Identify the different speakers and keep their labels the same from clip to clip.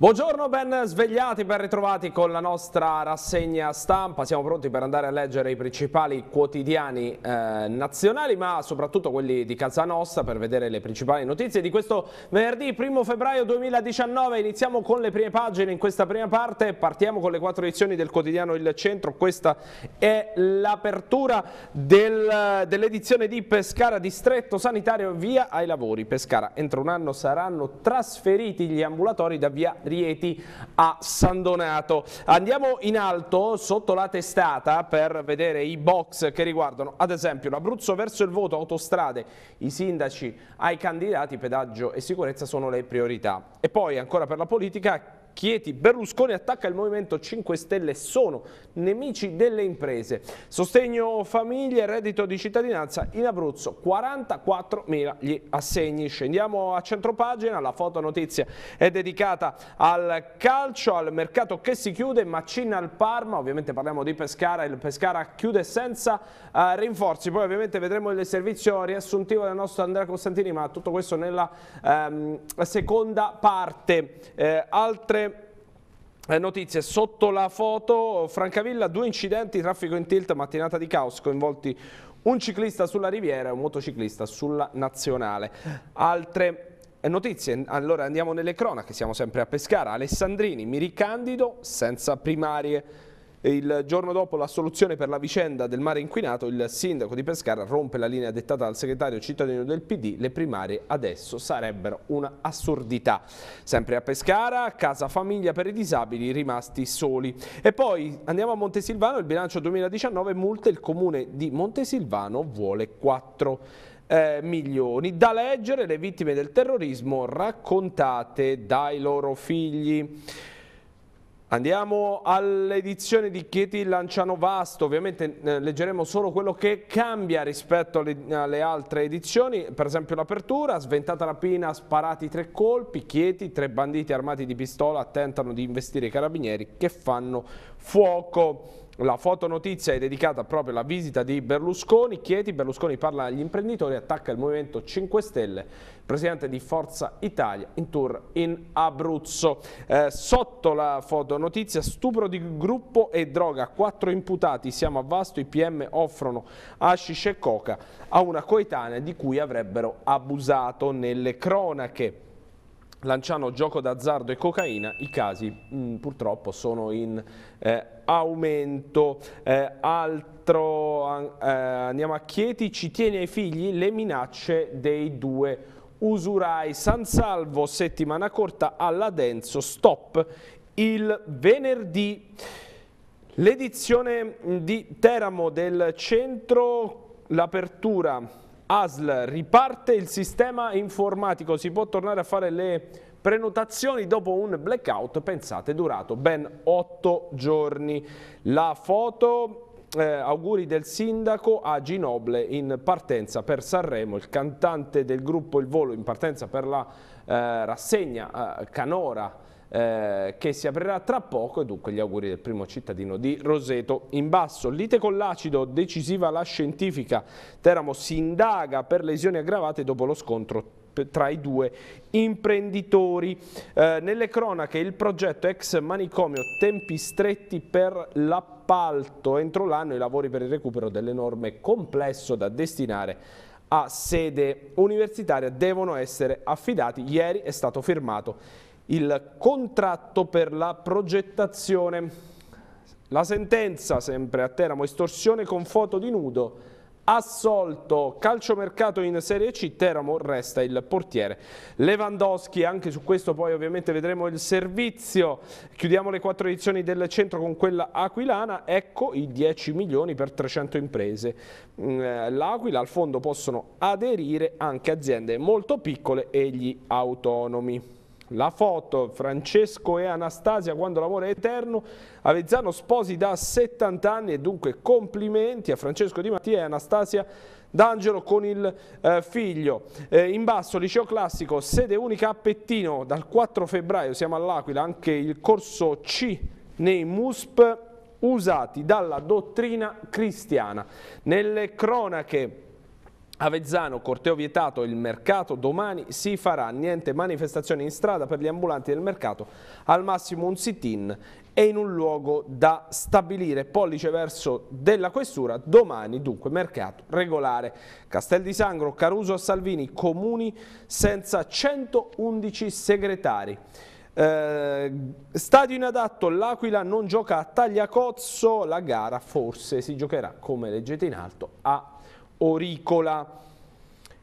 Speaker 1: Buongiorno, ben svegliati, ben ritrovati con la nostra rassegna stampa. Siamo pronti per andare a leggere i principali quotidiani eh, nazionali, ma soprattutto quelli di casa nostra per vedere le principali notizie di questo venerdì 1 febbraio 2019. Iniziamo con le prime pagine in questa prima parte. Partiamo con le quattro edizioni del quotidiano Il Centro. Questa è l'apertura dell'edizione di Pescara Distretto Sanitario via ai lavori. Pescara entro un anno saranno trasferiti gli ambulatori da via Rieti a San Donato. Andiamo in alto sotto la testata per vedere i box che riguardano ad esempio l'Abruzzo verso il voto, autostrade, i sindaci ai candidati, pedaggio e sicurezza sono le priorità. E poi ancora per la politica Chieti, Berlusconi attacca il Movimento 5 Stelle, sono nemici delle imprese. Sostegno famiglie, reddito di cittadinanza, in Abruzzo 44.000 gli assegni. Scendiamo a centropagina, la foto notizia è dedicata al calcio, al mercato che si chiude, Macina al Parma, ovviamente parliamo di Pescara, il Pescara chiude senza uh, rinforzi, poi ovviamente vedremo il servizio riassuntivo del nostro Andrea Costantini, ma tutto questo nella um, seconda parte. Eh, altre eh, notizie, sotto la foto, Francavilla, due incidenti, traffico in tilt, mattinata di caos, coinvolti un ciclista sulla riviera e un motociclista sulla nazionale. Altre eh, notizie, allora andiamo nelle cronache, siamo sempre a Pescara, Alessandrini, Miricandido, senza primarie. Il giorno dopo la soluzione per la vicenda del mare inquinato, il sindaco di Pescara rompe la linea dettata dal segretario cittadino del PD, le primarie adesso sarebbero un'assurdità. Sempre a Pescara, casa famiglia per i disabili rimasti soli. E poi andiamo a Montesilvano, il bilancio 2019 multa, il comune di Montesilvano vuole 4. Eh, milioni. Da leggere le vittime del terrorismo raccontate dai loro figli. Andiamo all'edizione di Chieti Lanciano Vasto, ovviamente eh, leggeremo solo quello che cambia rispetto alle, alle altre edizioni, per esempio l'apertura, sventata rapina, sparati tre colpi, Chieti, tre banditi armati di pistola tentano di investire i carabinieri che fanno fuoco. La fotonotizia è dedicata proprio alla visita di Berlusconi, Chieti, Berlusconi parla agli imprenditori, attacca il Movimento 5 Stelle presidente di Forza Italia, in tour in Abruzzo. Eh, sotto la foto notizia, stupro di gruppo e droga, quattro imputati, siamo a Vasto, i PM offrono hashish e coca a una coetanea di cui avrebbero abusato nelle cronache. Lanciano gioco d'azzardo e cocaina, i casi mh, mm, purtroppo sono in eh, aumento. Eh, altro, eh, andiamo a Chieti, ci tiene ai figli le minacce dei due Usurai, San Salvo, settimana corta, alla Denso, stop il venerdì. L'edizione di Teramo del centro, l'apertura ASL, riparte il sistema informatico, si può tornare a fare le prenotazioni dopo un blackout, pensate, durato ben otto giorni. La foto eh, auguri del sindaco a Ginoble in partenza per Sanremo, il cantante del gruppo Il Volo in partenza per la eh, rassegna eh, Canora eh, che si aprirà tra poco e dunque gli auguri del primo cittadino di Roseto in basso. Lite con l'acido, decisiva la scientifica, Teramo si indaga per lesioni aggravate dopo lo scontro tra i due imprenditori. Eh, nelle cronache il progetto ex manicomio tempi stretti per l'appalto. Entro l'anno i lavori per il recupero dell'enorme complesso da destinare a sede universitaria devono essere affidati. Ieri è stato firmato il contratto per la progettazione. La sentenza, sempre a Teramo, estorsione con foto di nudo assolto. Calciomercato in Serie C, Teramo resta il portiere. Lewandowski, anche su questo poi ovviamente vedremo il servizio. Chiudiamo le quattro edizioni del centro con quella aquilana, ecco i 10 milioni per 300 imprese. Mm, L'Aquila al fondo possono aderire anche aziende molto piccole e gli autonomi. La foto Francesco e Anastasia quando l'amore è eterno, Avezzano sposi da 70 anni e dunque complimenti a Francesco Di Mattia e Anastasia D'Angelo con il eh, figlio. Eh, in basso liceo classico, sede unica a Pettino, dal 4 febbraio siamo all'Aquila, anche il corso C nei MUSP usati dalla dottrina cristiana. Nelle cronache Avezzano, corteo vietato, il mercato domani si farà, niente manifestazioni in strada per gli ambulanti del mercato, al massimo un sit-in e in un luogo da stabilire, pollice verso della questura, domani dunque mercato regolare. Castel di Sangro, Caruso, Salvini, comuni senza 111 segretari. Eh, stadio inadatto, l'Aquila non gioca a Tagliacozzo, la gara forse si giocherà, come leggete in alto, a Oricola.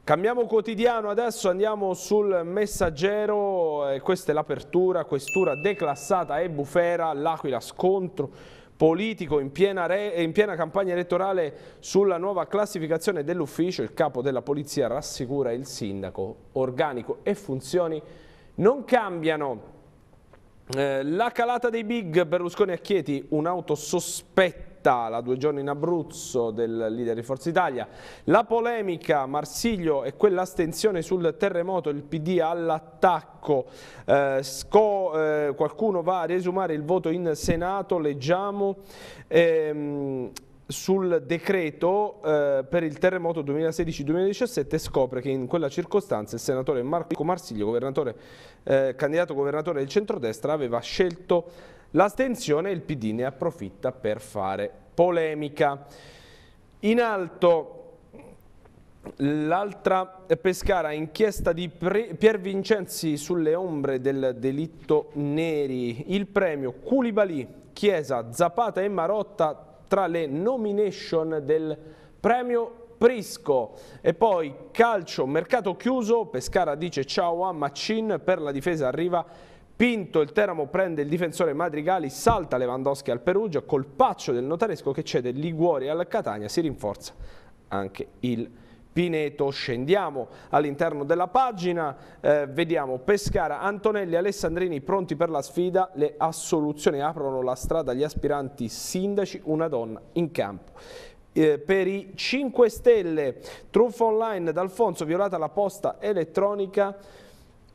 Speaker 1: Cambiamo quotidiano adesso, andiamo sul messaggero, eh, questa è l'apertura, questura declassata e bufera, l'Aquila scontro politico in piena, re, eh, in piena campagna elettorale sulla nuova classificazione dell'ufficio, il capo della polizia rassicura il sindaco, organico e funzioni non cambiano. Eh, la calata dei big, Berlusconi a Chieti, un'auto sospetta la due giorni in Abruzzo del leader di Forza Italia, la polemica Marsiglio e quell'astensione sul terremoto, il PD all'attacco, eh, eh, qualcuno va a riesumare il voto in Senato, leggiamo, Eh, sul decreto eh, per il terremoto 2016-2017 scopre che in quella circostanza il senatore Marco Marsiglio, governatore, eh, candidato governatore del centrodestra, aveva scelto l'astensione e il PD ne approfitta per fare polemica. In alto l'altra Pescara inchiesta di Pier Vincenzi sulle ombre del delitto Neri, il premio Culibali, Chiesa, Zapata e Marotta tra le nomination del premio Prisco e poi calcio, mercato chiuso, Pescara dice ciao a Macin, per la difesa arriva Pinto, il Teramo prende il difensore Madrigali, salta Lewandowski al Perugia, colpaccio del notaresco che cede Liguori al Catania, si rinforza anche il Pineto. Scendiamo all'interno della pagina, eh, vediamo Pescara, Antonelli Alessandrini pronti per la sfida, le assoluzioni aprono la strada agli aspiranti sindaci, una donna in campo eh, per i 5 Stelle. Truffa online d'Alfonso, violata la posta elettronica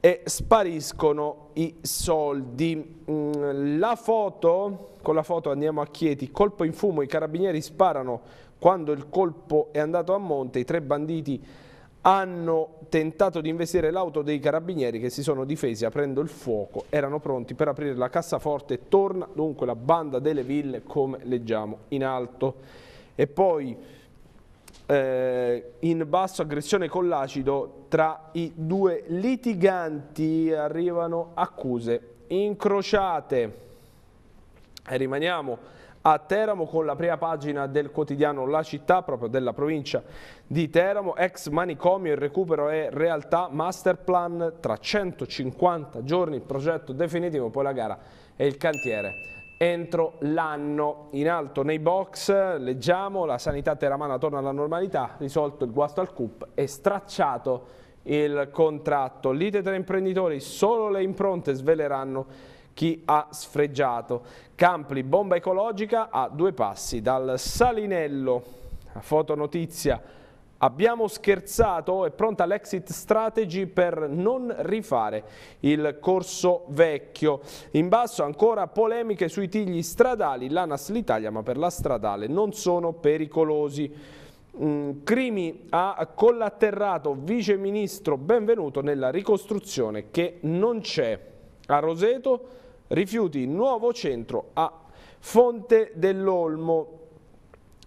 Speaker 1: e spariscono i soldi. Mm, la foto, con la foto andiamo a Chieti, colpo in fumo, i carabinieri sparano quando il colpo è andato a monte, i tre banditi hanno tentato di investire l'auto dei carabinieri che si sono difesi aprendo il fuoco, erano pronti per aprire la cassaforte, torna dunque la banda delle ville come leggiamo in alto. E poi eh, in basso aggressione con l'acido tra i due litiganti arrivano accuse incrociate. E rimaniamo a Teramo con la prima pagina del quotidiano La Città, proprio della provincia di Teramo, ex manicomio, il recupero è realtà, master plan, tra 150 giorni il progetto definitivo, poi la gara e il cantiere entro l'anno. In alto nei box leggiamo la sanità teramana torna alla normalità, risolto il guasto al CUP e stracciato il contratto. Lite tra imprenditori, solo le impronte sveleranno chi ha sfregiato. Campli, bomba ecologica a due passi dal Salinello. fotonotizia. Abbiamo scherzato, è pronta l'exit strategy per non rifare il corso vecchio. In basso ancora polemiche sui tigli stradali, l'ANAS l'Italia ma per la stradale non sono pericolosi. Mm, Crimi ha collatterrato vice ministro benvenuto nella ricostruzione che non c'è. A Roseto Rifiuti, nuovo centro a Fonte dell'Olmo.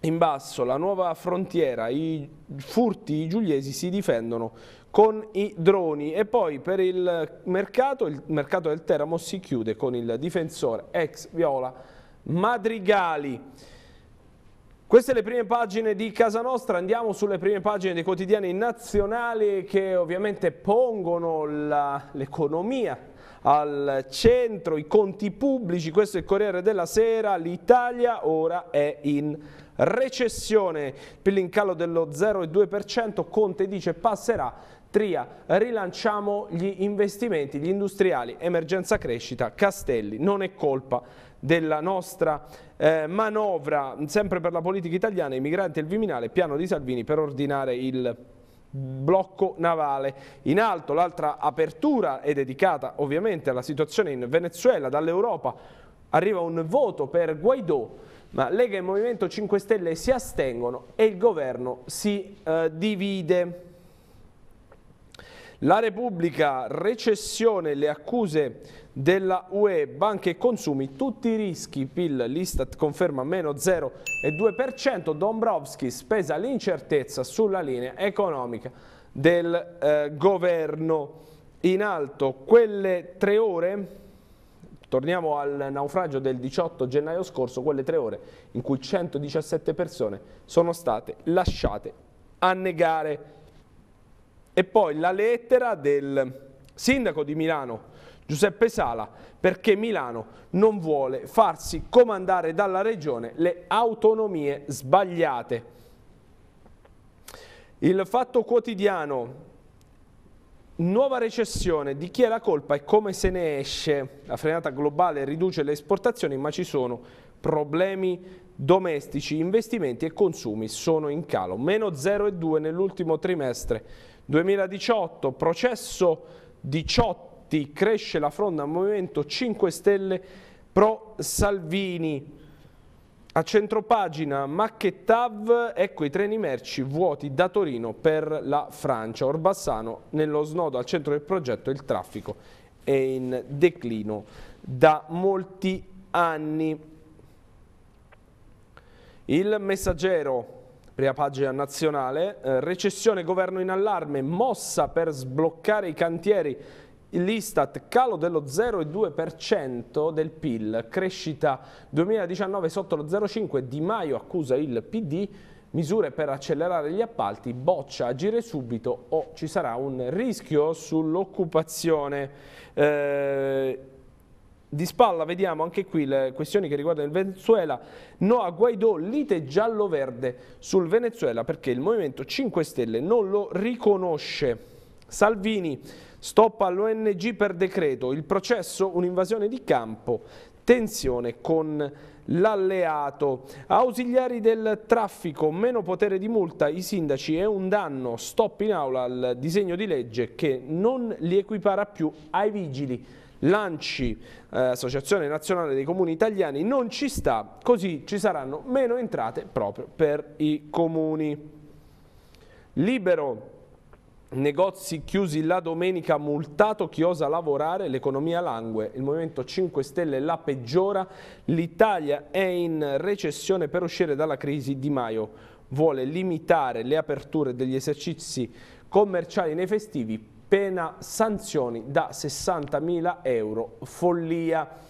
Speaker 1: In basso, la nuova frontiera, i furti giuliesi si difendono con i droni e poi per il mercato, il mercato del Teramo si chiude con il difensore ex Viola Madrigali. Queste le prime pagine di Casa Nostra, andiamo sulle prime pagine dei quotidiani nazionali che ovviamente pongono l'economia al centro i conti pubblici, questo è il Corriere della Sera, l'Italia ora è in recessione, PIL in calo dello 0,2%, Conte dice passerà, Tria rilanciamo gli investimenti, gli industriali, emergenza crescita, Castelli, non è colpa della nostra eh, manovra, sempre per la politica italiana, i migranti e il Viminale, piano di Salvini per ordinare il blocco navale. In alto l'altra apertura è dedicata ovviamente alla situazione in Venezuela, dall'Europa arriva un voto per Guaidò, ma Lega e Movimento 5 Stelle si astengono e il governo si eh, divide. La Repubblica, recessione, le accuse della UE, banche e consumi, tutti i rischi, PIL, l'Istat conferma meno 0,2%, Dombrovski spesa l'incertezza sulla linea economica del eh, governo. In alto quelle tre ore... Torniamo al naufragio del 18 gennaio scorso, quelle tre ore in cui 117 persone sono state lasciate annegare e poi la lettera del sindaco di Milano Giuseppe Sala perché Milano non vuole farsi comandare dalla regione le autonomie sbagliate. Il fatto quotidiano, nuova recessione, di chi è la colpa e come se ne esce? La frenata globale riduce le esportazioni ma ci sono problemi domestici, investimenti e consumi sono in calo, meno 0,2 nell'ultimo trimestre 2018, processo 18, cresce la fronda al Movimento 5 Stelle pro Salvini. A centropagina Macchettav, ecco i treni merci vuoti da Torino per la Francia. Orbassano nello snodo al centro del progetto il traffico è in declino da molti anni. Il messaggero prima pagina nazionale, eh, recessione governo in allarme, mossa per sbloccare i cantieri, l'Istat calo dello 0,2% del PIL, crescita 2019 sotto lo 0,5%, Di Maio accusa il PD, misure per accelerare gli appalti, boccia, agire subito o ci sarà un rischio sull'occupazione. Eh, di spalla vediamo anche qui le questioni che riguardano il Venezuela, no a Guaidó, lite giallo-verde sul Venezuela perché il Movimento 5 Stelle non lo riconosce. Salvini, stop all'ONG per decreto, il processo un'invasione di campo, tensione con l'alleato. Ausiliari del traffico, meno potere di multa, i sindaci è un danno, stop in aula al disegno di legge che non li equipara più ai vigili l'ANCI, eh, Associazione Nazionale dei Comuni Italiani, non ci sta, così ci saranno meno entrate proprio per i comuni. Libero negozi chiusi la domenica, multato chi osa lavorare, l'economia langue, il Movimento 5 Stelle la peggiora, l'Italia è in recessione per uscire dalla crisi, Di Maio vuole limitare le aperture degli esercizi commerciali nei festivi pena sanzioni da 60.000 euro, follia.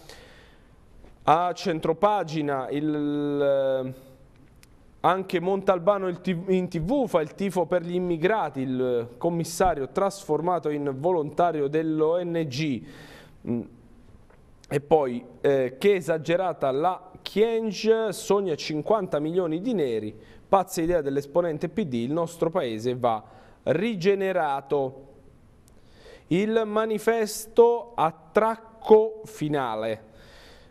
Speaker 1: A centropagina il, eh, anche Montalbano in tv fa il tifo per gli immigrati, il commissario trasformato in volontario dell'ONG. Mm. E poi, eh, che esagerata la Chienge, sogna 50 milioni di neri, pazza idea dell'esponente PD, il nostro paese va rigenerato. Il manifesto attracco finale.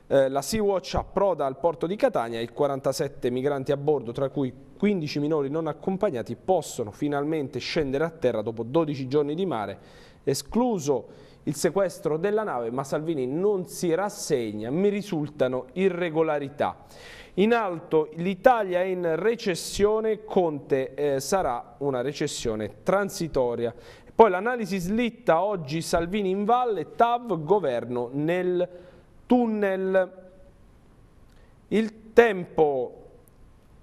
Speaker 1: Eh, la Sea-Watch approda al porto di Catania e 47 migranti a bordo, tra cui 15 minori non accompagnati, possono finalmente scendere a terra dopo 12 giorni di mare, escluso il sequestro della nave, ma Salvini non si rassegna, mi risultano irregolarità. In alto l'Italia è in recessione, Conte eh, sarà una recessione transitoria. Poi l'analisi slitta oggi Salvini in valle, TAV governo nel tunnel. Il tempo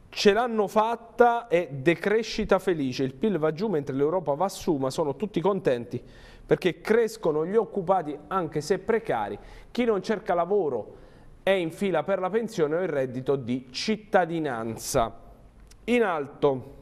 Speaker 1: ce l'hanno fatta e decrescita felice, il PIL va giù mentre l'Europa va su, ma sono tutti contenti perché crescono gli occupati anche se precari, chi non cerca lavoro è in fila per la pensione o il reddito di cittadinanza. In alto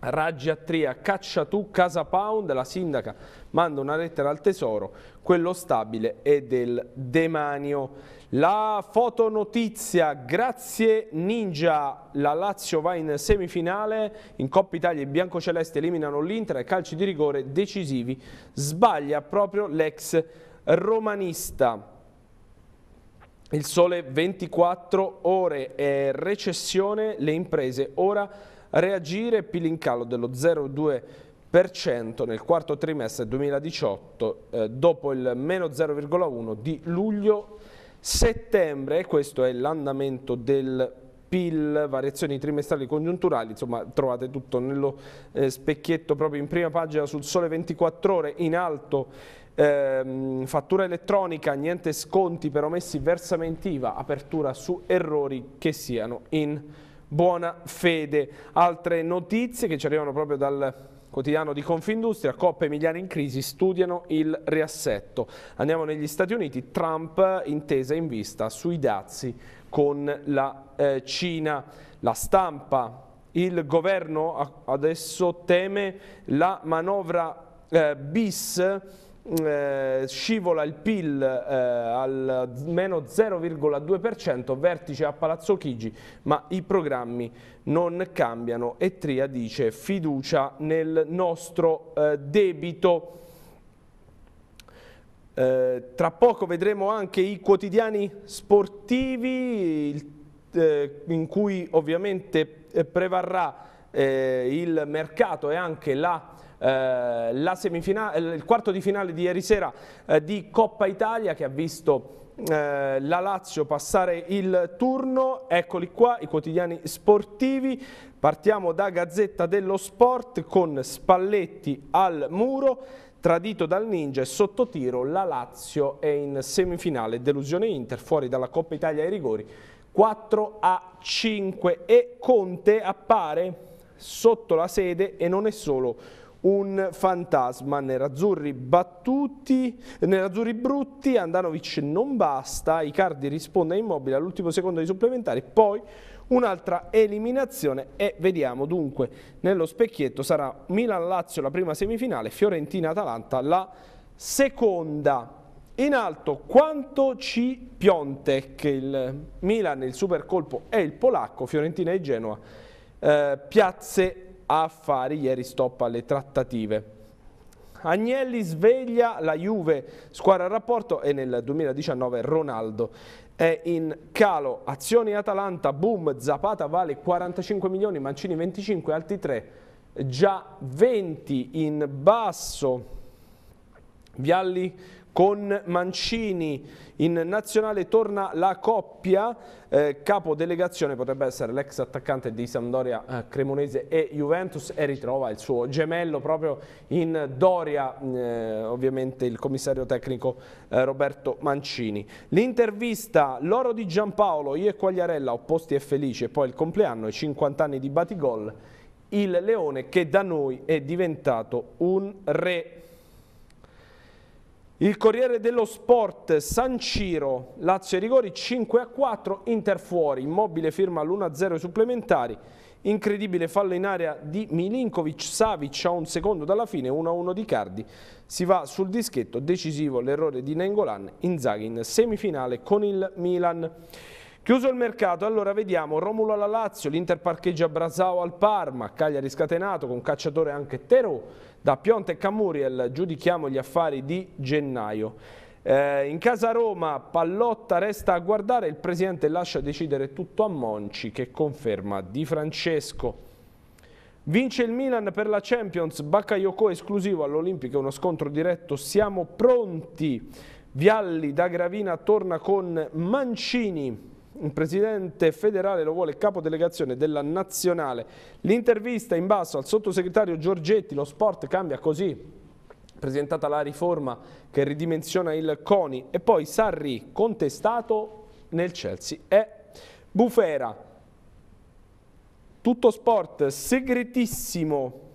Speaker 1: Raggi Attria, caccia tu Casa Pound, la sindaca manda una lettera al tesoro, quello stabile è del demanio. La fotonotizia, grazie Ninja, la Lazio va in semifinale, in Coppa Italia i biancocelesti eliminano l'Inter ai calci di rigore decisivi, sbaglia proprio l'ex romanista. Il sole 24 ore, è recessione, le imprese ora reagire, PIL in calo dello 0,2% nel quarto trimestre 2018 eh, dopo il meno 0,1 di luglio-settembre e questo è l'andamento del PIL, variazioni trimestrali congiunturali, insomma trovate tutto nello eh, specchietto proprio in prima pagina sul sole 24 ore in alto Ehm, fattura elettronica, niente sconti per omessi versamenti IVA, apertura su errori che siano in buona fede. Altre notizie che ci arrivano proprio dal quotidiano di Confindustria, Coppa Emiliana in crisi, studiano il riassetto. Andiamo negli Stati Uniti, Trump intesa in vista sui dazi con la eh, Cina. La stampa, il governo adesso teme la manovra eh, bis eh, scivola il PIL eh, al meno 0,2%, vertice a Palazzo Chigi, ma i programmi non cambiano e Tria dice fiducia nel nostro eh, debito. Eh, tra poco vedremo anche i quotidiani sportivi il, eh, in cui ovviamente eh, prevarrà il mercato e anche la eh, eh, il quarto di finale di ieri sera eh, di Coppa Italia che ha visto eh, la Lazio passare il turno, eccoli qua i quotidiani sportivi, partiamo da Gazzetta dello Sport con Spalletti al muro, tradito dal Ninja e sottotiro la Lazio è in semifinale, delusione Inter fuori dalla Coppa Italia ai rigori 4 a 5 e Conte appare sotto la sede e non è solo un fantasma nerazzurri battuti, nerazzurri brutti, Andanovic non basta, Icardi risponde a Immobile all'ultimo secondo dei supplementari, poi un'altra eliminazione e vediamo dunque nello specchietto sarà Milan-Lazio la prima semifinale, Fiorentina-Atalanta la seconda. In alto quanto ci pionte che il Milan, il super colpo è il polacco, Fiorentina e Genoa, eh, piazze affari, ieri stop alle trattative. Agnelli sveglia la Juve, squadra a rapporto e nel 2019 Ronaldo è in calo. Azioni Atalanta, boom, Zapata vale 45 milioni, Mancini 25, altri 3 già 20 in basso. Vialli con Mancini in nazionale torna la coppia, eh, capo delegazione potrebbe essere l'ex attaccante di Sampdoria eh, Cremonese e Juventus e ritrova il suo gemello proprio in Doria, mm, eh, ovviamente il commissario tecnico eh, Roberto Mancini. L'intervista L'oro di Giampaolo, io e Quagliarella, opposti e felici e poi il compleanno e 50 anni di batigol, il leone che da noi è diventato un re. Il Corriere dello Sport, San Ciro, Lazio ai rigori 5 a 4, Inter fuori, Immobile firma l'1-0 supplementari, incredibile fallo in area di Milinkovic, Savic a un secondo dalla fine, 1-1 a di Cardi, si va sul dischetto, decisivo l'errore di Nengolan, Inzaghi in semifinale con il Milan. Chiuso il mercato, allora vediamo Romulo alla Lazio, l'Inter parcheggia Brasao al Parma, Cagliari scatenato con cacciatore anche Terò, da Pionte e Muriel giudichiamo gli affari di gennaio. Eh, in casa Roma Pallotta resta a guardare, il presidente lascia decidere tutto a Monci che conferma Di Francesco. Vince il Milan per la Champions, Bakayoko esclusivo all'Olimpico, uno scontro diretto, siamo pronti. Vialli da Gravina torna con Mancini il presidente federale lo vuole capodelegazione della nazionale. L'intervista in basso al sottosegretario Giorgetti, lo sport cambia così, presentata la riforma che ridimensiona il CONI e poi Sarri contestato nel Chelsea e Bufera. Tutto sport segretissimo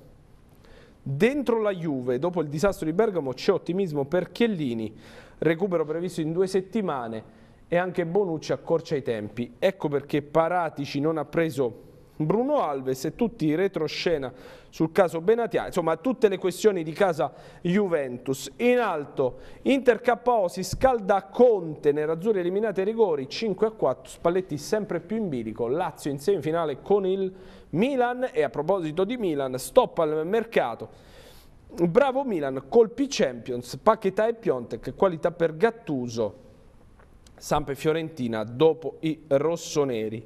Speaker 1: dentro la Juve. Dopo il disastro di Bergamo c'è ottimismo per Chiellini. Recupero previsto in due settimane e anche Bonucci accorcia i tempi. Ecco perché Paratici non ha preso Bruno Alves e tutti i retroscena sul caso Benatia, insomma tutte le questioni di casa Juventus. In alto Inter KO si scalda a Conte, Nerazzurri eliminate ai rigori 5 a 4, Spalletti sempre più in bilico, Lazio in semifinale con il Milan e a proposito di Milan stop al mercato. Bravo Milan, colpi Champions, Pacchetta e Piontek, qualità per Gattuso, Sampe Fiorentina dopo i rossoneri.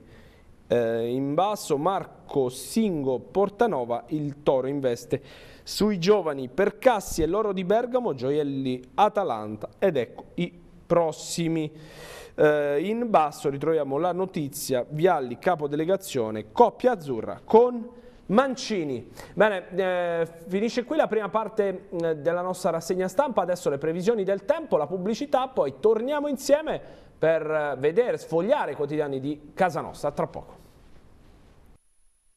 Speaker 1: Eh, in basso Marco Singo Portanova, il Toro investe sui giovani Percassi e l'oro di Bergamo, gioielli Atalanta ed ecco i prossimi. Eh, in basso ritroviamo la notizia, Vialli capodelegazione, coppia azzurra con Mancini. Bene, eh, finisce qui la prima parte eh, della nostra rassegna stampa, adesso le previsioni del tempo, la pubblicità, poi torniamo insieme per vedere, sfogliare i quotidiani di casa nostra. Tra poco.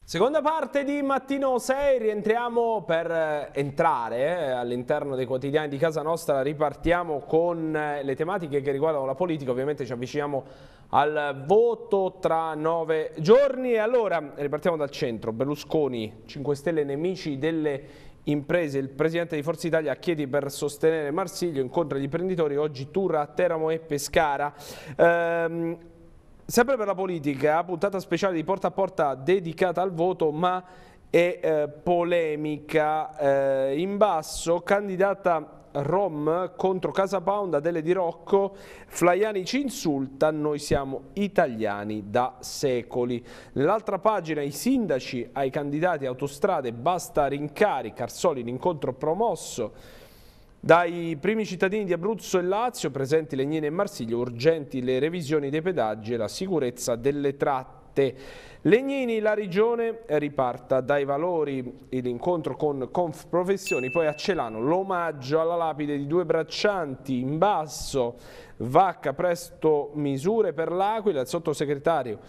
Speaker 1: Seconda parte di Mattino 6, rientriamo per eh, entrare eh, all'interno dei quotidiani di casa nostra, ripartiamo con eh, le tematiche che riguardano la politica, ovviamente ci avviciniamo al voto tra nove giorni e allora ripartiamo dal centro, Berlusconi, 5 Stelle nemici delle imprese. Il presidente di Forza Italia chiede per sostenere Marsiglio, incontra gli imprenditori, oggi Turra, Teramo e Pescara. Ehm, sempre per la politica, puntata speciale di Porta a Porta dedicata al voto, ma è eh, polemica. Eh, in basso, candidata Rom contro Casa Pound, Adele Di Rocco, Flaiani ci insulta, noi siamo italiani da secoli. Nell'altra pagina i sindaci ai candidati autostrade, basta rincari, Carsoli l'incontro promosso. Dai primi cittadini di Abruzzo e Lazio, presenti Legnine e Marsiglio, urgenti le revisioni dei pedaggi e la sicurezza delle tratte fatte. Legnini, la regione riparta dai valori, l'incontro con Confprofessioni, poi a Celano l'omaggio alla lapide di due braccianti in basso, Vacca presto misure per l'Aquila, il sottosegretario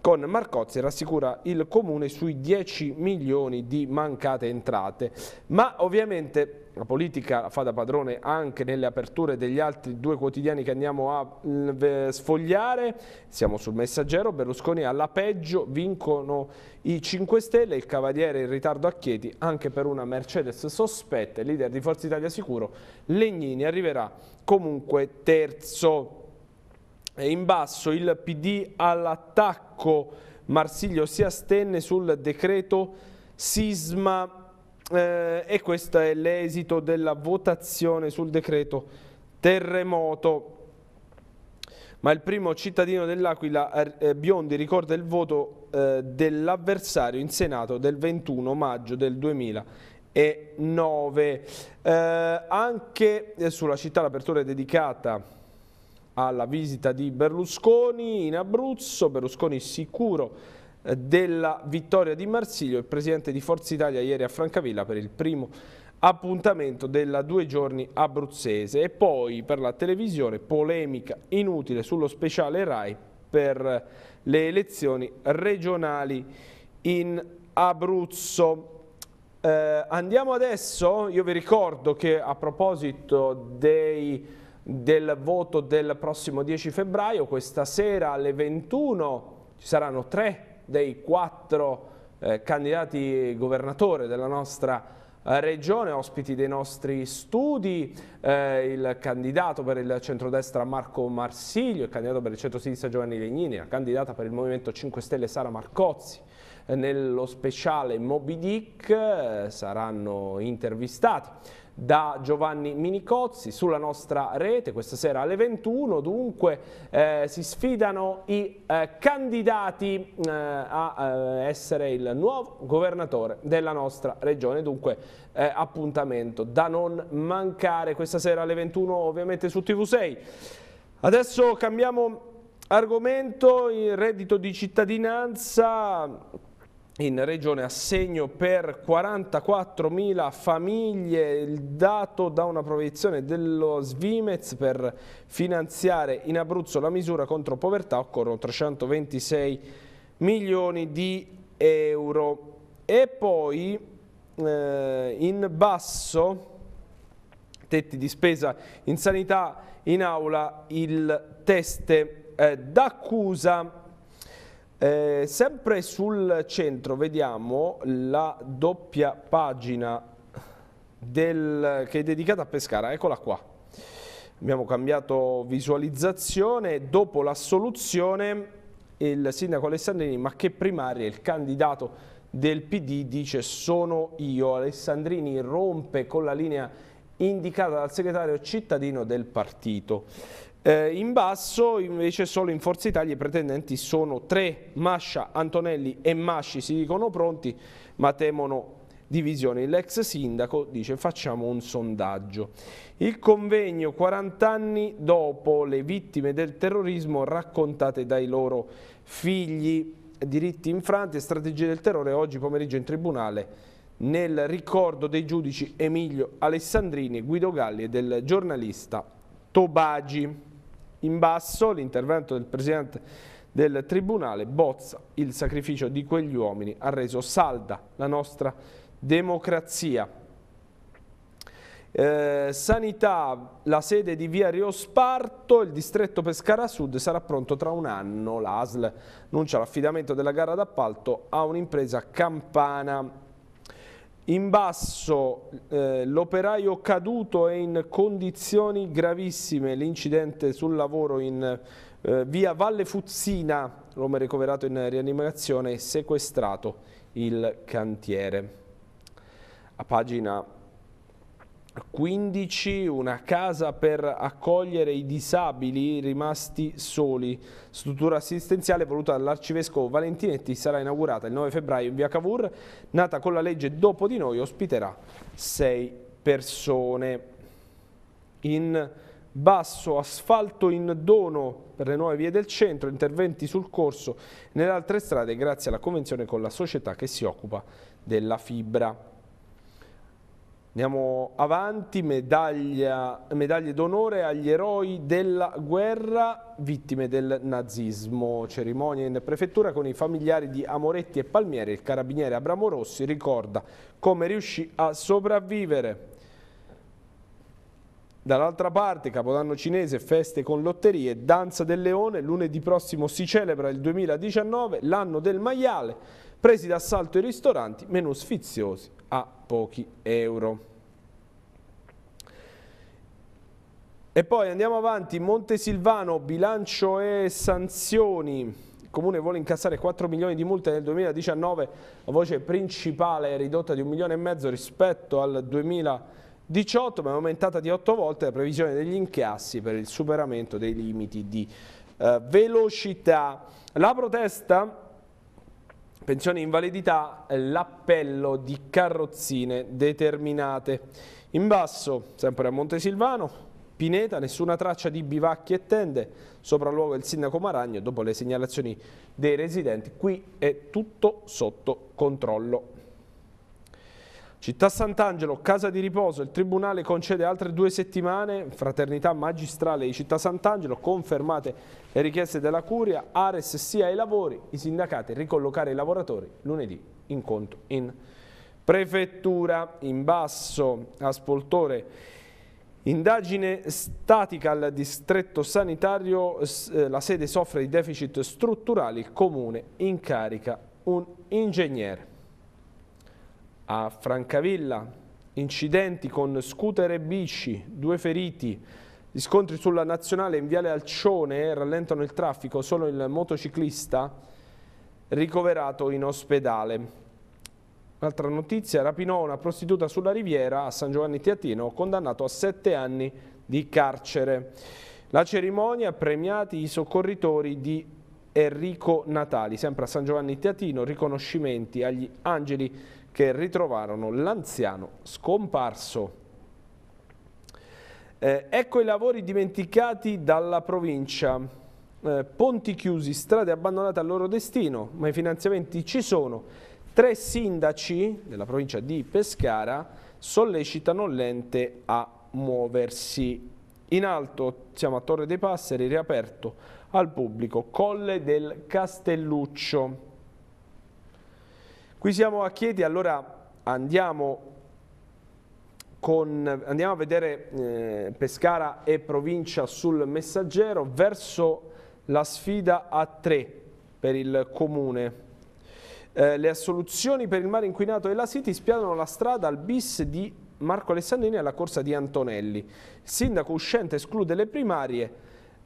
Speaker 1: con Marcozzi rassicura il comune sui 10 milioni di mancate entrate, ma ovviamente la politica fa da padrone anche nelle aperture degli altri due quotidiani che andiamo a mm, sfogliare, siamo sul messaggero, Berlusconi alla peggio, vincono i 5 Stelle, il Cavaliere in ritardo a Chieti anche per una Mercedes sospetta, il leader di Forza Italia sicuro, Legnini arriverà comunque terzo. E in basso il PD all'attacco, Marsiglio si astenne sul decreto sisma eh, e questo è l'esito della votazione sul decreto terremoto. Ma il primo cittadino dell'Aquila, eh, eh Biondi, ricorda il voto eh, dell'avversario in Senato del 21 maggio del 2009. Eh, anche eh, sulla città l'apertura è dedicata alla visita di Berlusconi in Abruzzo, Berlusconi sicuro eh, della vittoria di Marsiglio, il presidente di Forza Italia ieri a Francavilla per il primo appuntamento della due giorni abruzzese e poi per la televisione polemica inutile sullo speciale RAI per le elezioni regionali in Abruzzo. Eh, andiamo adesso, io vi ricordo che a proposito dei, del voto del prossimo 10 febbraio, questa sera alle 21 ci saranno tre dei quattro eh, candidati governatore della nostra eh, regione, ospiti dei nostri studi, eh, il candidato per il centrodestra Marco Marsiglio, il candidato per il centrosinistra Giovanni Legnini, la candidata per il Movimento 5 Stelle Sara Marcozzi. Eh, nello speciale Moby Dick eh, saranno intervistati da Giovanni Minicozzi sulla nostra rete questa sera alle 21. Dunque eh, si sfidano i eh, candidati eh, a eh, essere il nuovo governatore della nostra regione. Dunque eh, appuntamento da non mancare questa sera alle 21 ovviamente su TV6. Adesso cambiamo argomento, il reddito di cittadinanza in regione assegno per 44.000 famiglie, il dato da una proiezione dello Svimez per finanziare in Abruzzo la misura contro povertà occorrono 326 milioni di euro. E poi eh, in basso, tetti di spesa in sanità, in aula il teste eh, d'accusa eh, sempre sul centro vediamo la doppia pagina del, che è dedicata a Pescara, eccola qua. Abbiamo cambiato visualizzazione, dopo l'assoluzione il sindaco Alessandrini, ma che primaria, il candidato del PD dice sono io, Alessandrini rompe con la linea indicata dal segretario cittadino del partito. Eh, in basso invece solo in Forza Italia i pretendenti sono tre, Mascia, Antonelli e Masci si dicono pronti ma temono divisione. L'ex sindaco dice facciamo un sondaggio. Il convegno 40 anni dopo le vittime del terrorismo raccontate dai loro figli, diritti infranti e strategie del terrore oggi pomeriggio in tribunale nel ricordo dei giudici Emilio Alessandrini, Guido Galli e del giornalista Tobagi. In basso l'intervento del Presidente del Tribunale bozza il sacrificio di quegli uomini, ha reso salda la nostra democrazia. Eh, sanità, la sede di via Riosparto, il distretto Pescara Sud sarà pronto tra un anno. L'ASL annuncia l'affidamento della gara d'appalto a un'impresa campana. In basso eh, l'operaio caduto è in condizioni gravissime, l'incidente sul lavoro in eh, via Valle Fuzzina, l'uomo ricoverato in rianimazione e sequestrato il cantiere. A pagina 15 una casa per accogliere i disabili rimasti soli. Struttura assistenziale voluta dall'arcivescovo Valentinetti sarà inaugurata il 9 febbraio in via Cavour, nata con la legge Dopo di noi ospiterà 6 persone. In basso asfalto in dono per le nuove vie del centro, interventi sul corso nelle altre strade grazie alla convenzione con la società che si occupa della fibra. Andiamo avanti, medaglia, medaglie d'onore agli eroi della guerra, vittime del nazismo. Cerimonia in prefettura con i familiari di Amoretti e Palmieri. Il carabiniere Abramo Rossi ricorda come riuscì a sopravvivere. Dall'altra parte, Capodanno cinese, feste con lotterie, danza del leone. Lunedì prossimo si celebra il 2019, l'anno del maiale. Presi d'assalto i ristoranti, menù sfiziosi a pochi euro. E poi andiamo avanti, Montesilvano, bilancio e sanzioni. Il Comune vuole incassare 4 milioni di multe nel 2019, la voce principale è ridotta di un milione e mezzo rispetto al 2018, ma è aumentata di 8 volte la previsione degli incassi per il superamento dei limiti di eh, velocità. La protesta pensione invalidità, l'appello di carrozzine determinate. In basso, sempre a Montesilvano, Pineta, nessuna traccia di bivacchi e tende, sopralluogo il sindaco Maragno dopo le segnalazioni dei residenti, qui è tutto sotto controllo. Città Sant'Angelo, casa di riposo, il Tribunale concede altre due settimane, fraternità magistrale di Città Sant'Angelo, confermate le richieste della Curia, Ares sia ai lavori, i sindacati ricollocare i lavoratori lunedì, incontro in prefettura, in basso, Aspoltore, indagine statica al distretto sanitario, eh, la sede soffre di deficit strutturali, il comune incarica un ingegnere. A Francavilla, incidenti con scooter e bici, due feriti. Gli scontri sulla nazionale in Viale Alcione rallentano il traffico, solo il motociclista ricoverato in ospedale. Un'altra notizia, rapinò una prostituta sulla riviera a San Giovanni Teatino, condannato a sette anni di carcere. La cerimonia premiati i soccorritori di Enrico Natali, sempre a San Giovanni Teatino, riconoscimenti agli angeli che ritrovarono l'anziano scomparso. Eh, ecco i lavori dimenticati dalla provincia. Eh, ponti chiusi, strade abbandonate al loro destino, ma i finanziamenti ci sono. Tre sindaci della provincia di Pescara sollecitano l'ente a muoversi. In alto siamo a Torre dei Passeri, riaperto al pubblico, Colle del Castelluccio. Qui siamo a Chieti, allora andiamo, con, andiamo a vedere eh, Pescara e provincia sul messaggero verso la sfida a 3 per il comune. Eh, le assoluzioni per il mare inquinato e la City spianano la strada al bis di Marco Alessandrini alla corsa di Antonelli. Il sindaco uscente esclude le primarie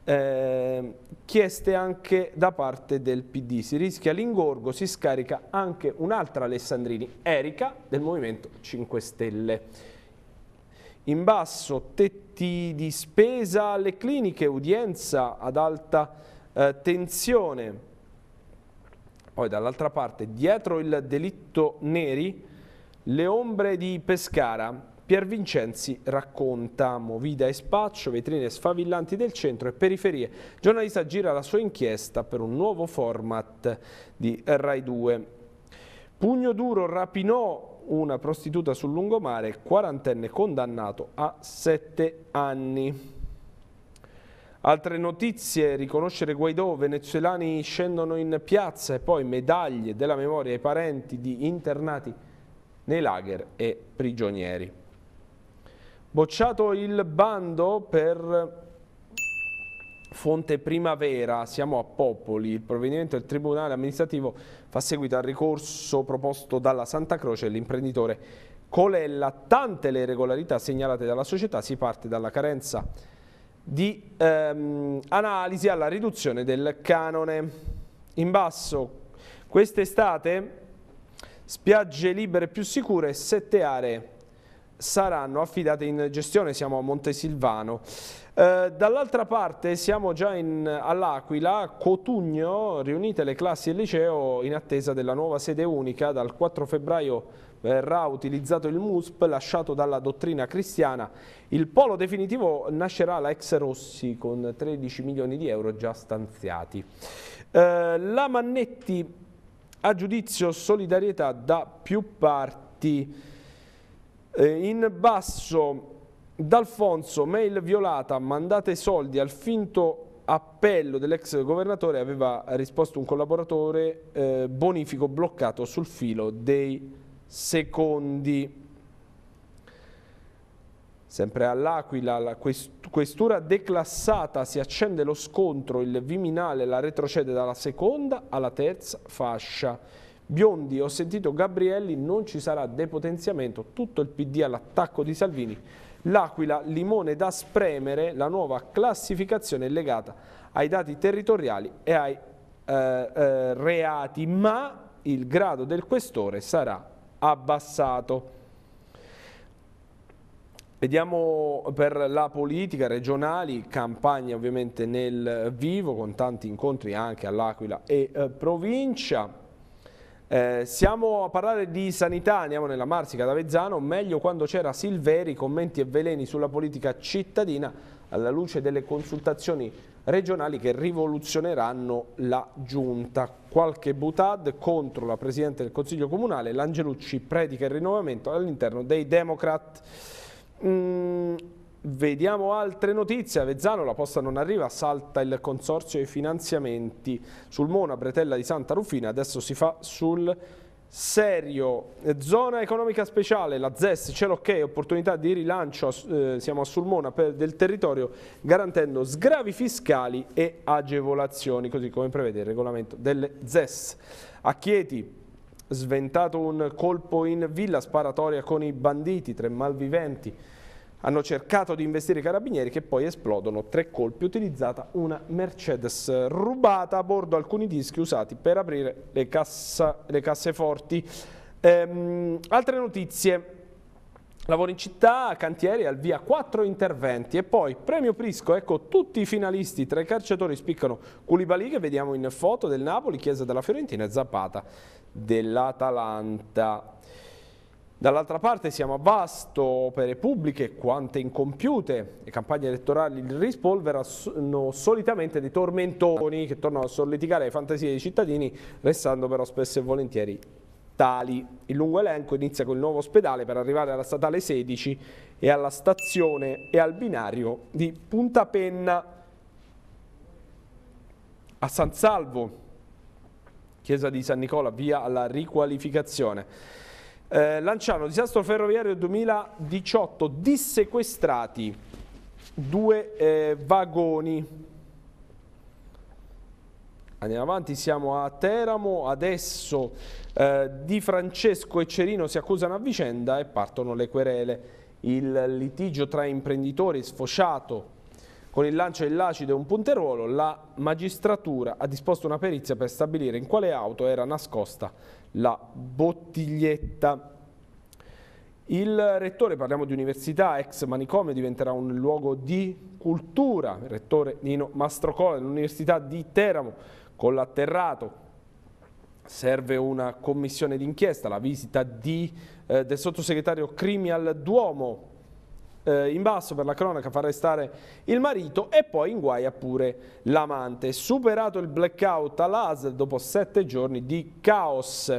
Speaker 1: eh, chieste anche da parte del PD. Si rischia l'ingorgo, si scarica anche un'altra Alessandrini, Erika, del Movimento 5 Stelle. In basso, tetti di spesa alle cliniche, udienza ad alta eh, tensione. Poi dall'altra parte, dietro il delitto Neri, le ombre di Pescara, Pier Vincenzi racconta movida e spaccio, vetrine sfavillanti del centro e periferie. giornalista gira la sua inchiesta per un nuovo format di Rai 2. Pugno duro rapinò una prostituta sul lungomare, quarantenne condannato a sette anni. Altre notizie, riconoscere Guaidò, venezuelani scendono in piazza e poi medaglie della memoria ai parenti di internati nei lager e prigionieri. Bocciato il bando per Fonte Primavera, siamo a Popoli. Il provvedimento del Tribunale amministrativo fa seguito al ricorso proposto dalla Santa Croce e l'imprenditore Colella. Tante le regolarità segnalate dalla società, si parte dalla carenza di ehm, analisi alla riduzione del canone. In basso, quest'estate spiagge libere più sicure, sette aree saranno affidate in gestione, siamo a Montesilvano. Eh, Dall'altra parte siamo già all'Aquila, Cotugno, riunite le classi e il liceo in attesa della nuova sede unica, dal 4 febbraio verrà utilizzato il MUSP lasciato dalla dottrina cristiana. Il polo definitivo nascerà la ex Rossi con 13 milioni di euro già stanziati. Eh, la Mannetti a giudizio solidarietà da più parti. Eh, in basso D'Alfonso, mail violata, mandate soldi al finto appello dell'ex governatore aveva risposto un collaboratore eh, bonifico bloccato sul filo dei secondi. Sempre all'Aquila, la questura declassata, si accende lo scontro, il Viminale la retrocede dalla seconda alla terza fascia. Biondi, ho sentito Gabrielli, non ci sarà depotenziamento, tutto il PD all'attacco di Salvini. L'Aquila, limone da spremere, la nuova classificazione è legata ai dati territoriali e ai eh, eh, reati, ma il grado del questore sarà abbassato. Vediamo per la politica regionali, campagna ovviamente nel vivo con tanti incontri anche all'Aquila e eh, provincia. Eh, siamo a parlare di sanità, andiamo nella Marsica da Vezzano, meglio quando c'era Silveri, commenti e veleni sulla politica cittadina alla luce delle consultazioni regionali che rivoluzioneranno la giunta. Qualche butad contro la Presidente del Consiglio Comunale, l'Angelucci predica il rinnovamento all'interno dei Democrat. Mm. Vediamo altre notizie, a Vezzano la posta non arriva, salta il consorzio ai finanziamenti sul Mona, Bretella di Santa Rufina, adesso si fa sul serio. Zona economica speciale, la ZES, c'è l'ok, opportunità di rilancio, eh, siamo a Sulmona, per, del territorio, garantendo sgravi fiscali e agevolazioni, così come prevede il regolamento delle ZES. A Chieti sventato un colpo in villa, sparatoria con i banditi, tre malviventi hanno cercato di investire i carabinieri che poi esplodono tre colpi utilizzata una Mercedes rubata a bordo alcuni dischi usati per aprire le, cassa, le casseforti. Ehm, altre notizie, Lavoro in città, cantieri al via quattro interventi e poi premio Prisco, ecco tutti i finalisti, tra i calciatori spiccano Culibali che vediamo in foto del Napoli, Chiesa della Fiorentina e Zapata dell'Atalanta. Dall'altra parte siamo a vasto, opere pubbliche, quante incompiute, le campagne elettorali rispolverano solitamente dei tormentoni che tornano a solleticare le fantasie dei cittadini, restando però spesso e volentieri tali. Il lungo elenco inizia col nuovo ospedale per arrivare alla statale 16 e alla stazione e al binario di Punta Penna a San Salvo, chiesa di San Nicola, via alla riqualificazione. Eh, Lanciano, disastro ferroviario 2018, dissequestrati due eh, vagoni. Andiamo avanti, siamo a Teramo, adesso eh, Di Francesco e Cerino si accusano a vicenda e partono le querele. Il litigio tra imprenditori è sfociato con il lancio illacido e un punteruolo, la magistratura ha disposto una perizia per stabilire in quale auto era nascosta la bottiglietta. Il rettore, parliamo di università, ex manicomio, diventerà un luogo di cultura. Il rettore Nino Mastrocola dell'Università di Teramo, con l'atterrato, serve una commissione d'inchiesta, la visita di, eh, del sottosegretario Crimi al Duomo, eh, in basso per la cronaca fa restare il marito e poi in guaia pure l'amante. Superato il blackout all'ASL dopo sette giorni di caos.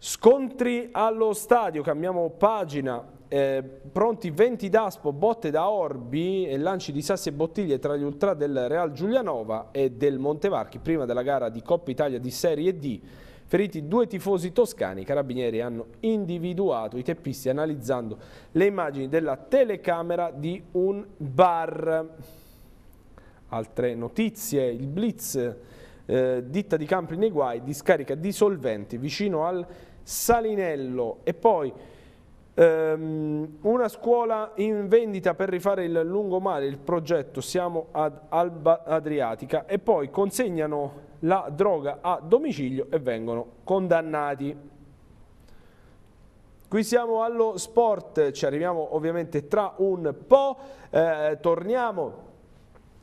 Speaker 1: Scontri allo stadio, cambiamo pagina, eh, pronti 20 daspo, botte da orbi e lanci di sassi e bottiglie tra gli ultra del Real Giulianova e del Montevarchi prima della gara di Coppa Italia di Serie D Feriti due tifosi toscani, i carabinieri hanno individuato i teppisti analizzando le immagini della telecamera di un bar. Altre notizie, il blitz, eh, ditta di Campri nei guai, discarica di solventi vicino al Salinello e poi Ehm, una scuola in vendita per rifare il lungomare, il progetto Siamo ad Alba Adriatica e poi consegnano la droga a domicilio e vengono condannati. Qui siamo allo sport, ci arriviamo ovviamente tra un po', eh, torniamo